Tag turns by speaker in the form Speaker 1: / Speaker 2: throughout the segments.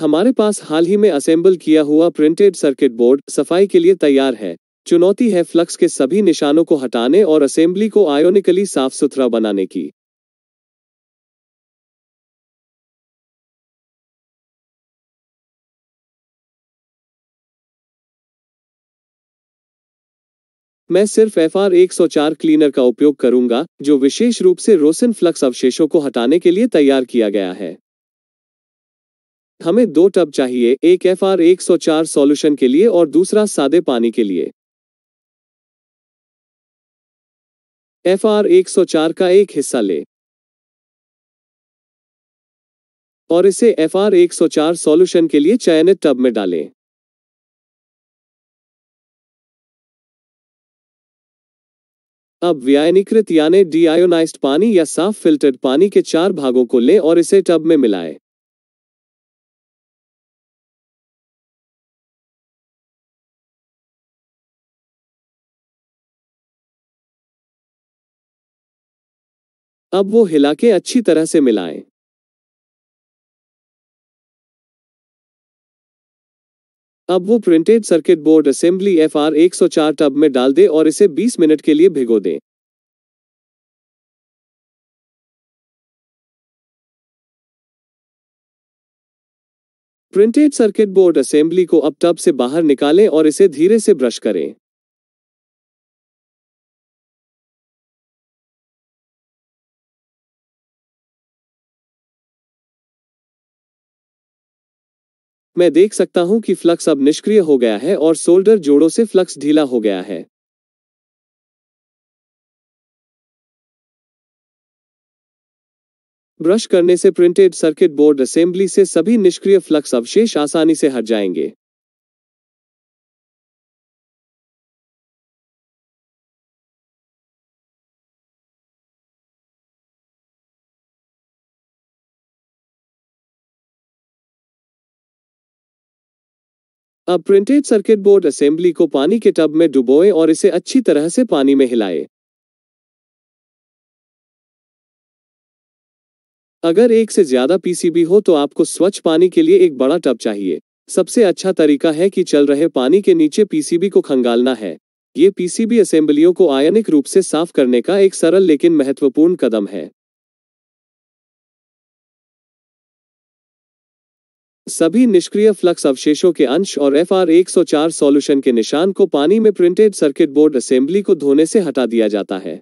Speaker 1: हमारे पास हाल ही में असेंबल किया हुआ प्रिंटेड सर्किट बोर्ड सफाई के लिए तैयार है चुनौती है फ्लक्स के सभी निशानों को हटाने और असेंबली
Speaker 2: को आयोनिकली साफ सुथरा बनाने की मैं सिर्फ एफ आर एक क्लीनर
Speaker 1: का उपयोग करूंगा जो विशेष रूप से रोसिन फ्लक्स अवशेषों को हटाने के लिए तैयार किया गया है हमें दो टब चाहिए एक एफ आर एक सौ चार सॉल्यूशन के
Speaker 2: लिए और दूसरा सादे पानी के लिए एफ आर एक सौ चार का एक हिस्सा ले और इसे एफ आर एक सौ चार सॉल्यूशन के लिए चयनित टब में डालें अब
Speaker 3: व्यायनीकृत यानी डीआयोनाइज्ड पानी या साफ फिल्टर्ड पानी के चार भागों को लें और इसे टब
Speaker 2: में मिलाएं। अब वो हिला के अच्छी तरह से मिलाएं। अब वो प्रिंटेड
Speaker 3: सर्किट बोर्ड असेंबली एफ आर एक टब में डाल दे और इसे 20 मिनट के लिए भिगो दे
Speaker 2: प्रिंटेड सर्किट बोर्ड असेंबली को अब टब से बाहर निकालें और इसे धीरे से ब्रश करें मैं देख सकता हूं कि फ्लक्स अब निष्क्रिय हो गया है और शोल्डर जोड़ों से फ्लक्स ढीला हो गया है ब्रश करने से प्रिंटेड सर्किट बोर्ड असेंबली से सभी निष्क्रिय फ्लक्स अवशेष आसानी से हट जाएंगे अब प्रिंटेड
Speaker 3: सर्किट बोर्ड असेंबली को पानी के टब में डुबोएं और इसे अच्छी तरह से पानी में हिलाएं। अगर एक से ज्यादा
Speaker 1: पीसीबी हो तो आपको स्वच्छ पानी के लिए एक बड़ा टब चाहिए सबसे अच्छा तरीका है कि चल रहे पानी के नीचे पीसीबी को खंगालना है ये पीसीबी असेंबलियों को आयनिक रूप से साफ करने का एक सरल लेकिन महत्वपूर्ण कदम है सभी निष्क्रिय फ्लक्स अवशेषों के अंश और एफ आर एक सॉल्यूशन के निशान को पानी में प्रिंटेड सर्किट बोर्ड असेंबली को धोने से हटा दिया जाता है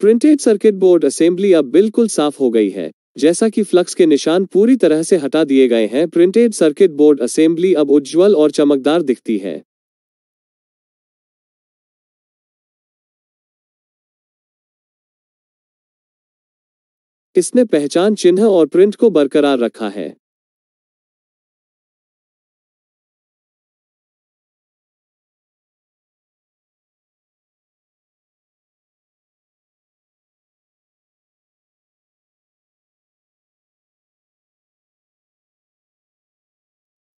Speaker 1: प्रिंटेड सर्किट बोर्ड असेंबली अब बिल्कुल साफ हो गई है जैसा कि फ्लक्स के निशान पूरी तरह से हटा दिए गए हैं प्रिंटेड सर्किट बोर्ड असेंबली अब उज्जवल और चमकदार दिखती
Speaker 2: है इसने पहचान चिन्ह और प्रिंट को बरकरार रखा है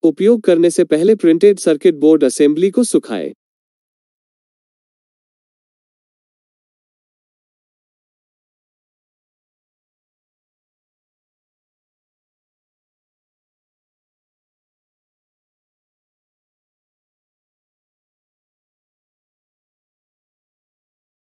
Speaker 2: उपयोग करने से पहले प्रिंटेड सर्किट बोर्ड असेंबली को सुखाएं।